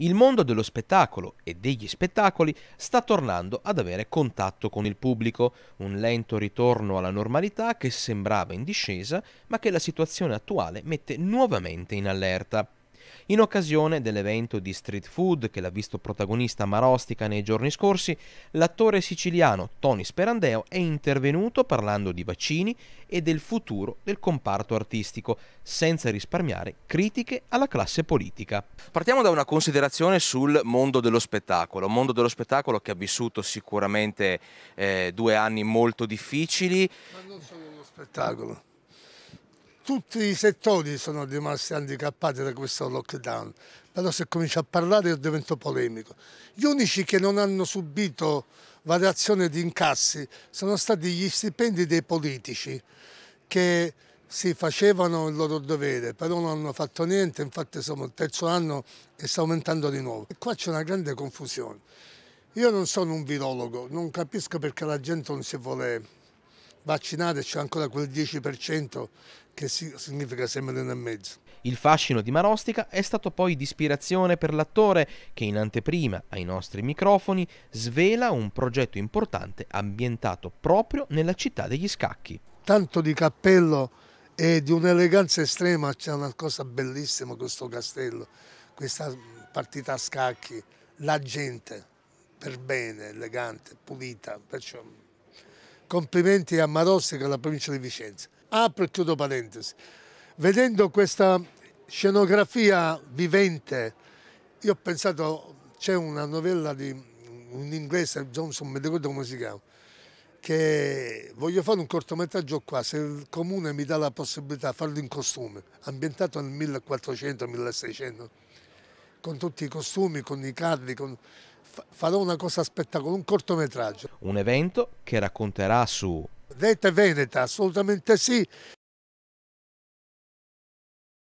il mondo dello spettacolo e degli spettacoli sta tornando ad avere contatto con il pubblico, un lento ritorno alla normalità che sembrava in discesa ma che la situazione attuale mette nuovamente in allerta. In occasione dell'evento di street food che l'ha visto protagonista Marostica nei giorni scorsi, l'attore siciliano Tony Sperandeo è intervenuto parlando di vaccini e del futuro del comparto artistico, senza risparmiare critiche alla classe politica. Partiamo da una considerazione sul mondo dello spettacolo, mondo dello spettacolo che ha vissuto sicuramente eh, due anni molto difficili. Ma non solo lo spettacolo, tutti i settori sono rimasti handicappati da questo lockdown, però se comincio a parlare io divento polemico. Gli unici che non hanno subito variazione di incassi sono stati gli stipendi dei politici che si facevano il loro dovere, però non hanno fatto niente, infatti siamo il terzo anno e sta aumentando di nuovo. E qua c'è una grande confusione. Io non sono un virologo, non capisco perché la gente non si vuole vaccinate c'è ancora quel 10% che significa 6 milioni e mezzo. Il fascino di Marostica è stato poi di ispirazione per l'attore che in anteprima ai nostri microfoni svela un progetto importante ambientato proprio nella città degli scacchi. Tanto di cappello e di un'eleganza estrema, c'è una cosa bellissima questo castello, questa partita a scacchi, la gente per bene, elegante, pulita, perciò Complimenti a Marossi che è provincia di Vicenza. Apro e chiudo parentesi. Vedendo questa scenografia vivente, io ho pensato, c'è una novella di un inglese, Johnson, mi ricordo come si chiama, che voglio fare un cortometraggio qua, se il comune mi dà la possibilità di farlo in costume, ambientato nel 1400-1600, con tutti i costumi, con i carri, con farò una cosa spettacolare, un cortometraggio. Un evento che racconterà su... Rete Veneta, assolutamente sì,